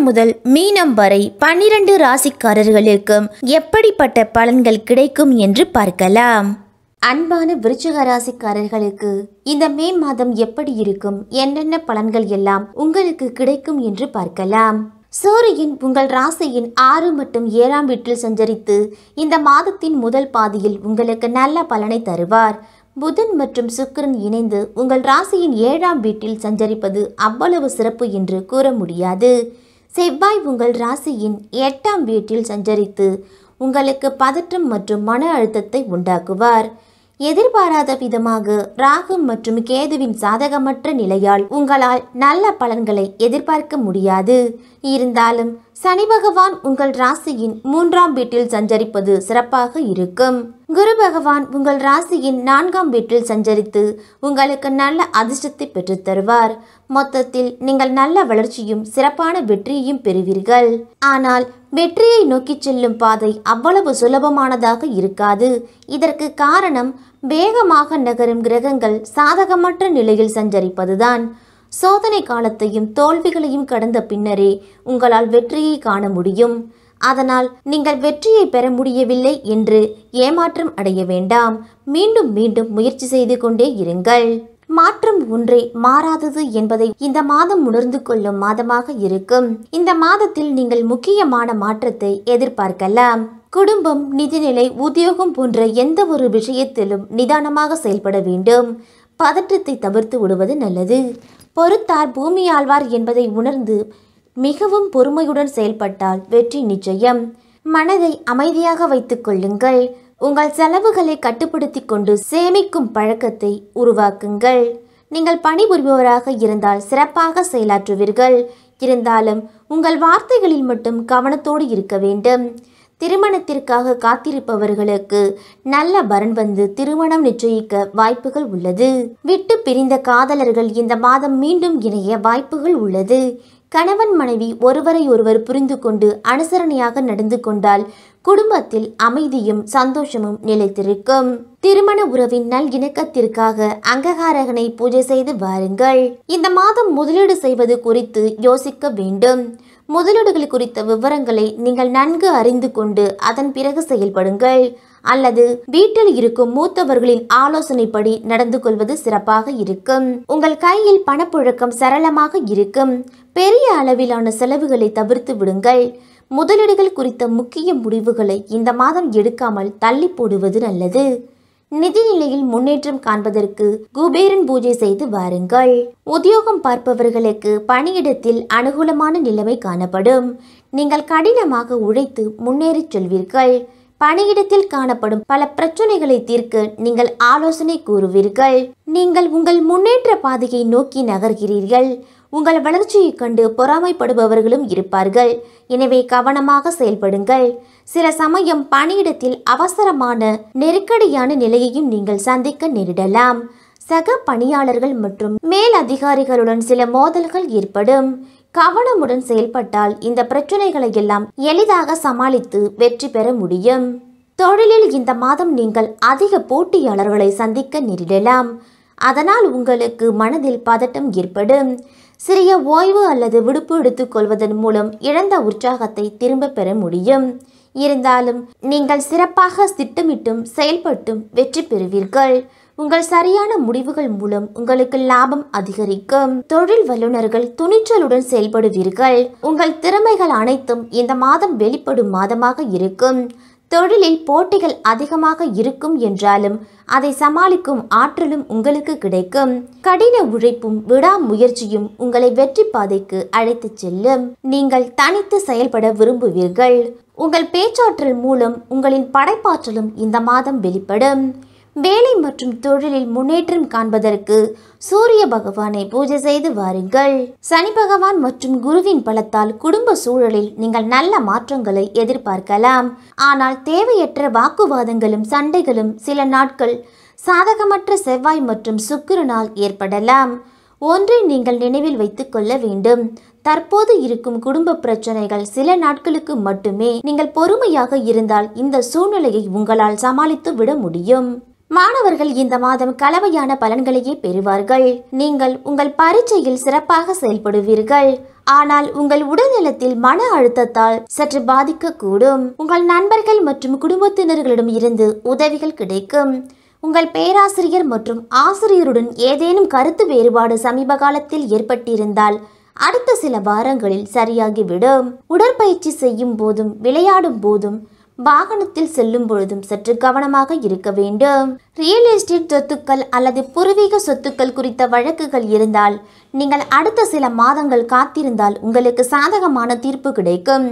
மேஷம் முதல் மீனம் வரை பன்னிரண்டு ராசிக்காரர்களுக்கும் எப்படிப்பட்ட பலன்கள் கிடைக்கும் என்று பார்க்கலாம் அன்பான விருச்சக ராசிக்காரர்களுக்கு இந்த மே மாதம் எப்படி இருக்கும் என்னென்ன பலன்கள் எல்லாம் உங்களுக்கு கிடைக்கும் என்று பார்க்கலாம் சூரியன் உங்கள் ராசியின் ஆறு மற்றும் ஏழாம் வீட்டில் சஞ்சரித்து இந்த மாதத்தின் முதல் பாதியில் உங்களுக்கு நல்ல பலனை தருவார் புதன் மற்றும் சுக்கரன் இணைந்து உங்கள் ராசியின் ஏழாம் வீட்டில் சஞ்சரிப்பது அவ்வளவு சிறப்பு என்று கூற முடியாது செவ்வாய் உங்கள் ராசியின் எட்டாம் வீட்டில் சஞ்சரித்து உங்களுக்கு பதற்றம் மற்றும் மன அழுத்தத்தை உண்டாக்குவார் எதிர்பாராத விதமாக ராகு மற்றும் கேதுவின் சாதகமற்ற நிலையால் உங்களால் நல்ல பலன்களை எதிர்பார்க்க முடியாது இருந்தாலும் சனி பகவான் உங்கள் ராசியின் மூன்றாம் வீட்டில் சஞ்சரிப்பது சிறப்பாக இருக்கும் குரு பகவான் உங்கள் ராசியின் நான்காம் வீட்டில் சஞ்சரித்து உங்களுக்கு நல்ல அதிர்ஷ்டத்தை பெற்றுத் தருவார் மொத்தத்தில் நீங்கள் நல்ல வளர்ச்சியும் சிறப்பான வெற்றியையும் பெறுவீர்கள் ஆனால் வெற்றியை நோக்கி செல்லும் பாதை அவ்வளவு சுலபமானதாக இருக்காது இதற்கு காரணம் வேகமாக நகரும் கிரகங்கள் சாதகமற்ற நிலையில் சஞ்சரிப்பதுதான் சோதனை காலத்தையும் தோல்விகளையும் கடந்த பின்னரே உங்களால் வெற்றியை காண முடியும் அதனால் நீங்கள் வெற்றியை பெற முடியவில்லை என்று ஏமாற்றம் அடைய வேண்டாம் மீண்டும் மீண்டும் முயற்சி செய்து கொண்டே இருங்கள் மாற்றம் ஒன்றே மாறாதது என்பதை இந்த மாதம் உணர்ந்து கொள்ளும் மாதமாக இருக்கும் இந்த மாதத்தில் நீங்கள் முக்கியமான மாற்றத்தை எதிர்பார்க்கலாம் குடும்பம் நிதிநிலை உத்தியோகம் போன்ற எந்த ஒரு விஷயத்திலும் நிதானமாக செயல்பட வேண்டும் பதற்றத்தை தவிர்த்து விடுவது நல்லது பொறுத்தார் பூமியாழ்வார் என்பதை உணர்ந்து மிகவும் பொறுமையுடன் செயல்பட்டால் வெற்றி நிச்சயம் மனதை அமைதியாக வைத்துக் கொள்ளுங்கள் உங்கள் செலவுகளை கட்டுப்படுத்தி கொண்டு சேமிக்கும் பழக்கத்தை உருவாக்குங்கள் நீங்கள் பணிபுரிபவராக இருந்தால் சிறப்பாக செயலாற்றுவீர்கள் இருந்தாலும் உங்கள் வார்த்தைகளில் மட்டும் கவனத்தோடு இருக்க வேண்டும் திருமணத்திற்காக காத்திருப்பவர்களுக்கு நல்ல பரன் வந்து திருமணம் நிச்சயிக்க வாய்ப்புகள் உள்ளது விட்டு பிரிந்த காதலர்கள் இந்த மாதம் மீண்டும் இணைய வாய்ப்புகள் உள்ளது கணவன் மனைவி ஒருவரை ஒருவர் புரிந்து கொண்டு அனுசரணையாக நடந்து கொண்டால் குடும்பத்தில் அமைதியும் சந்தோஷமும் நிலைத்திருக்கும் திருமண உறவின் நல் இணக்கத்திற்காக அங்ககாரகனை பூஜை செய்து வாருங்கள் இந்த மாதம் முதலீடு செய்வது குறித்து யோசிக்க வேண்டும் முதலீடுகள் குறித்த விவரங்களை நீங்கள் நன்கு அறிந்து கொண்டு அதன் பிறகு செயல்படுங்கள் அல்லது வீட்டில் இருக்கும் மூத்தவர்களின் ஆலோசனைப்படி நடந்து கொள்வது சிறப்பாக இருக்கும் உங்கள் கையில் பணப்புழக்கம் சரளமாக இருக்கும் பெரிய அளவிலான செலவுகளை தவிர்த்து விடுங்கள் முதலீடுகள் குறித்த முக்கிய முடிவுகளை இந்த மாதம் எடுக்காமல் தள்ளி போடுவது நல்லது நிதி நிலையில் முன்னேற்றம் காண்பதற்கு குபேரன் பூஜை செய்து வாருங்கள் உத்தியோகம் பார்ப்பவர்களுக்கு பணியிடத்தில் அனுகூலமான நிலைமை காணப்படும் நீங்கள் கடினமாக உழைத்து முன்னேறிச் செல்வீர்கள் பணியிடத்தில் காணப்படும் பல பிரச்சனைகளை தீர்க்க நீங்கள் ஆலோசனை கூறுவீர்கள் நீங்கள் உங்கள் முன்னேற்ற பாதையை நோக்கி நகர்கிறீர்கள் உங்கள் வளர்ச்சியைக் கண்டு பொறாமைப்படுபவர்களும் இருப்பார்கள் எனவே கவனமாக செயல்படுங்கள் சில சமயம் பணியிடத்தில் அவசரமான நெருக்கடியான நிலையையும் நீங்கள் சந்திக்க நேரிடலாம் சக பணியாளர்கள் மற்றும் மேல் அதிகாரிகளுடன் சில மோதல்கள் ஏற்படும் கவனமுடன் செயல்பட்டால் இந்த பிரச்சனைகளை எல்லாம் எளிதாக சமாளித்து வெற்றி பெற முடியும் தொழிலில் இந்த மாதம் நீங்கள் அதிக போட்டியாளர்களை சந்திக்க நேரிடலாம் அதனால் உங்களுக்கு மனதில் பதட்டம் ஏற்படும் சிறிய ஓய்வு அல்லது விடுப்பு எடுத்துக்கொள்வதன் மூலம் இழந்த உற்சாகத்தை திரும்ப பெற முடியும் இருந்தாலும் நீங்கள் சிறப்பாக திட்டமிட்டும் செயல்பட்டும் வெற்றி பெறுவீர்கள் உங்கள் சரியான முடிவுகள் மூலம் உங்களுக்கு லாபம் அதிகரிக்கும் தொழில் வல்லுநர்கள் துணிச்சலுடன் செயல்படுவீர்கள் உங்கள் திறமைகள் அனைத்தும் இந்த மாதம் வெளிப்படும் மாதமாக இருக்கும் தொழிலில் போட்டிகள் அதிகமாக இருக்கும் என்றாலும் அதை சமாளிக்கும் ஆற்றலும் உங்களுக்கு கிடைக்கும் கடின உழைப்பும் விடாமுயற்சியும் உங்களை வெற்றி பாதைக்கு அழைத்துச் செல்லும் நீங்கள் தனித்து செயல்பட விரும்புவீர்கள் உங்கள் பேச்சாற்றல் மூலம் உங்களின் படைப்பாற்றலும் இந்த மாதம் வெளிப்படும் வேலை மற்றும் தொழிலில் முன்னேற்றம் காண்பதற்கு சூரிய பகவானை பூஜை செய்து வாருங்கள் சனி பகவான் மற்றும் குருவின் பலத்தால் குடும்ப சூழலில் நீங்கள் நல்ல மாற்றங்களை எதிர்பார்க்கலாம் ஆனால் தேவையற்ற வாக்குவாதங்களும் சண்டைகளும் சில நாட்கள் சாதகமற்ற செவ்வாய் மற்றும் சுக்கிரனால் ஏற்படலாம் ஒன்றை நீங்கள் நினைவில் வைத்துக் கொள்ள வேண்டும் தற்போது இருக்கும் குடும்ப பிரச்சனைகள் சில நாட்களுக்கு மட்டுமே நீங்கள் பொறுமையாக இருந்தால் இந்த சூழ்நிலையை உங்களால் சமாளித்து விட முடியும் மாணவர்கள் இந்த மாதம் கலவையான பலன்களையே பெறுவார்கள் நீங்கள் உங்கள் பரீட்சையில் சிறப்பாக செயல்படுவீர்கள் ஆனால் உங்கள் உடல்நலத்தில் மன அழுத்தத்தால் சற்று பாதிக்க கூடும் உங்கள் நண்பர்கள் மற்றும் குடும்பத்தினர்களிடம் இருந்து உதவிகள் கிடைக்கும் உங்கள் பேராசிரியர் மற்றும் ஆசிரியருடன் ஏதேனும் கருத்து வேறுபாடு சமீப காலத்தில் ஏற்பட்டிருந்தால் அடுத்த சில வாரங்களில் சரியாகிவிடும் உடற்பயிற்சி செய்யும் போதும் விளையாடும் போதும் வாகனத்தில் செல்லும் பொழுதும் சற்று கவனமாக இருக்க வேண்டும் ரியல் எஸ்டேட் சொத்துக்கள் அல்லது பூர்வீக சொத்துக்கள் குறித்த வழக்குகள் இருந்தால் நீங்கள் அடுத்த சில மாதங்கள் காத்திருந்தால் உங்களுக்கு சாதகமான தீர்ப்பு கிடைக்கும்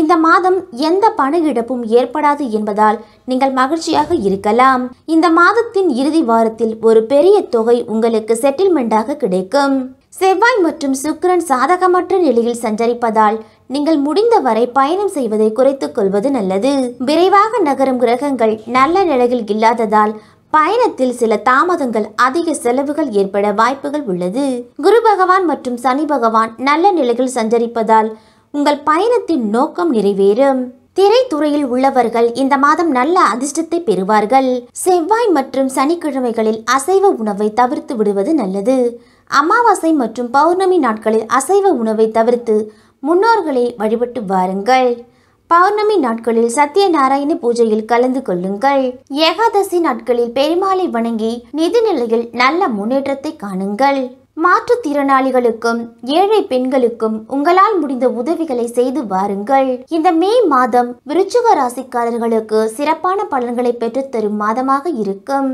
இந்த மாதம் எந்த பண இழப்பும் ஏற்படாது என்பதால் நீங்கள் மகிழ்ச்சியாக இருக்கலாம் இந்த மாதத்தின் இறுதி வாரத்தில் ஒரு பெரிய தொகை உங்களுக்கு செட்டில்மெண்ட்டாக கிடைக்கும் செவ்வாய் மற்றும் சுக்கிரன் சாதகமற்ற நிலையில் சஞ்சரிப்பதால் நீங்கள் முடிந்தவரை பயணம் செய்வதை குறைத்துக் கொள்வது நல்லது விரைவாக நகரும் கிரகங்கள் நல்ல நிலையில் இல்லாததால் பயணத்தில் சில தாமதங்கள் அதிக செலவுகள் ஏற்பட வாய்ப்புகள் உள்ளது குரு பகவான் மற்றும் சனி பகவான் நல்ல நிலையில் சஞ்சரிப்பதால் உங்கள் பயணத்தின் நோக்கம் நிறைவேறும் திரைத்துறையில் உள்ளவர்கள் இந்த மாதம் நல்ல அதிர்ஷ்டத்தை பெறுவார்கள் செவ்வாய் மற்றும் சனிக்கிழமைகளில் அசைவ உணவை தவிர்த்து விடுவது நல்லது அமாவாசை மற்றும் பௌர்ணமி நாட்களில் அசைவ உணவை தவிர்த்து முன்னோர்களை வழிபட்டு வாருங்கள் பௌர்ணமி நாட்களில் சத்யநாராயண பூஜையில் கலந்து கொள்ளுங்கள் ஏகாதசி நாட்களில் பெருமாளை வணங்கி நிதி நிலையில் நல்ல முன்னேற்றத்தை காணுங்கள் மாற்றுத்திறனாளிகளுக்கும் ஏழை பெண்களுக்கும் உங்களால் முடிந்த உதவிகளை செய்து வாருங்கள் இந்த மே மாதம் விருச்சுக ராசிக்காரர்களுக்கு சிறப்பான பலன்களை பெற்றுத்தரும் மாதமாக இருக்கும்